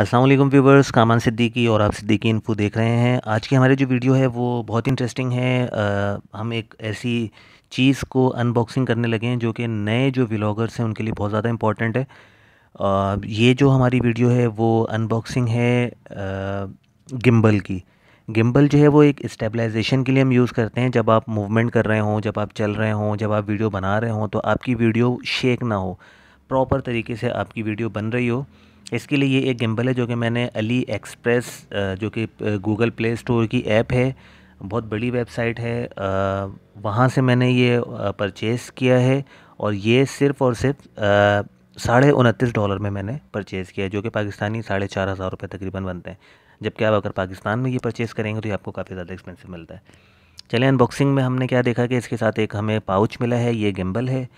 Aslam viewers कामान सिद्दीकी और आप सिद्दीकी इनफो देख रहे हैं आज की हमारी जो वीडियो है वो बहुत इंटरेस्टिंग है आ, हम एक ऐसी चीज़ को अनबॉक्सिंग करने लगे हैं जो कि नए जो व्लागर्स हैं उनके लिए बहुत ज़्यादा इम्पॉर्टेंट है आ, ये जो हमारी वीडियो है वो अनबॉक्सिंग है गिम्बल की गिम्बल जो है वो एक स्टेबलाइजेशन के लिए हम यूज़ करते हैं जब आप मूवमेंट कर रहे हों जब आप चल रहे हों जब आप वीडियो बना रहे हों तो आपकी वीडियो शेक ना हो प्रॉपर तरीके से आपकी वीडियो बन रही हो इसके लिए ये एक गिम्बल है जो कि मैंने अली एक्सप्रेस जो कि गूगल प्ले स्टोर की ऐप है बहुत बड़ी वेबसाइट है वहाँ से मैंने ये परचेज़ किया है और ये सिर्फ़ और सिर्फ साढ़े उनतीस डॉलर में मैंने परचेज़ किया है जो कि पाकिस्तानी साढ़े चार हज़ार रुपये तकरीबन बनते हैं जबकि आप अगर पाकिस्तान में ये परचेज़ करेंगे तो ये आपको काफ़ी ज़्यादा एक्सपेंसिव मिलता है चले अनबॉक्सिंग में हमने क्या देखा कि इसके साथ एक हमें पाउच मिला है ये गिम्बल है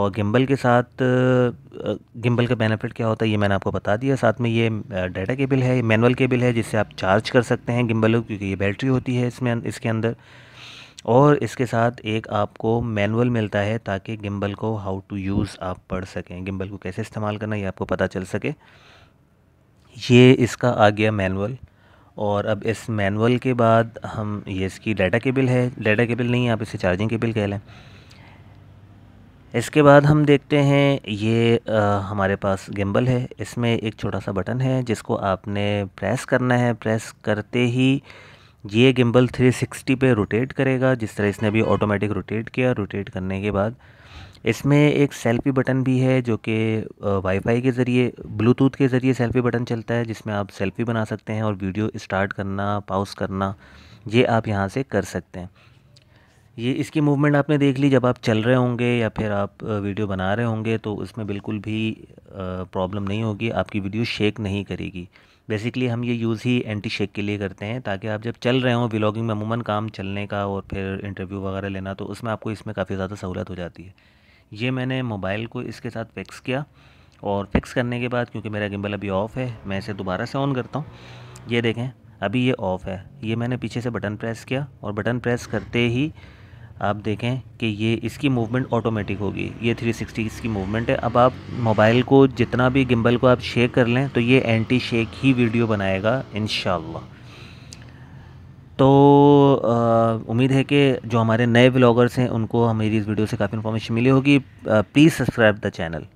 और गिम्बल के साथ गिम्बल का बेनिफिट क्या होता है ये मैंने आपको बता दिया साथ में ये डाटा केबल है ये मैनुअल केबल है जिससे आप चार्ज कर सकते हैं गिम्बल को क्योंकि ये बैटरी होती है इसमें इसके अंदर और इसके साथ एक आपको मैनुअल मिलता है ताकि गिम्बल को हाउ टू यूज़ आप पढ़ सकें गिम्बल को कैसे इस्तेमाल करना ये आपको पता चल सके ये इसका आ गया मैनुअल और अब इस मैनुअल के बाद हम ये इसकी डाटा केबल है डाटा केबल नहीं आप इसे चार्जिंग केबल कह लें इसके बाद हम देखते हैं ये आ, हमारे पास गिम्बल है इसमें एक छोटा सा बटन है जिसको आपने प्रेस करना है प्रेस करते ही ये गिम्बल 360 पे रोटेट करेगा जिस तरह इसने अभी ऑटोमेटिक रोटेट किया रोटेट करने के बाद इसमें एक सेल्फी बटन भी है जो कि वाईफाई के ज़रिए ब्लूटूथ के ज़रिए सेल्फी बटन चलता है जिसमें आप सेल्फी बना सकते हैं और वीडियो स्टार्ट करना पाउस करना ये आप यहाँ से कर सकते हैं ये इसकी मूवमेंट आपने देख ली जब आप चल रहे होंगे या फिर आप वीडियो बना रहे होंगे तो उसमें बिल्कुल भी प्रॉब्लम नहीं होगी आपकी वीडियो शेक नहीं करेगी बेसिकली हम ये यूज़ ही एंटी शेक के लिए करते हैं ताकि आप जब चल रहे हों व्लॉगिंग में अमूमन काम चलने का और फिर इंटरव्यू वगैरह लेना तो उसमें आपको इसमें काफ़ी ज़्यादा सहूलत हो जाती है ये मैंने मोबाइल को इसके साथ फिक्स किया और फिक्स करने के बाद क्योंकि मेरा गिम्बल अभी ऑफ़ है मैं इसे दोबारा से ऑन करता हूँ ये देखें अभी ये ऑफ़ है ये मैंने पीछे से बटन प्रेस किया और बटन प्रेस करते ही आप देखें कि ये इसकी मूवमेंट ऑटोमेटिक होगी ये 360 इसकी मूवमेंट है अब आप मोबाइल को जितना भी गिम्बल को आप शेक कर लें तो ये एंटी शेक ही वीडियो बनाएगा इन तो उम्मीद है कि जो हमारे नए ब्लॉगर्स हैं उनको हमारी इस वीडियो से काफ़ी इन्फॉर्मेशन मिली होगी प्लीज़ सब्सक्राइब द चैनल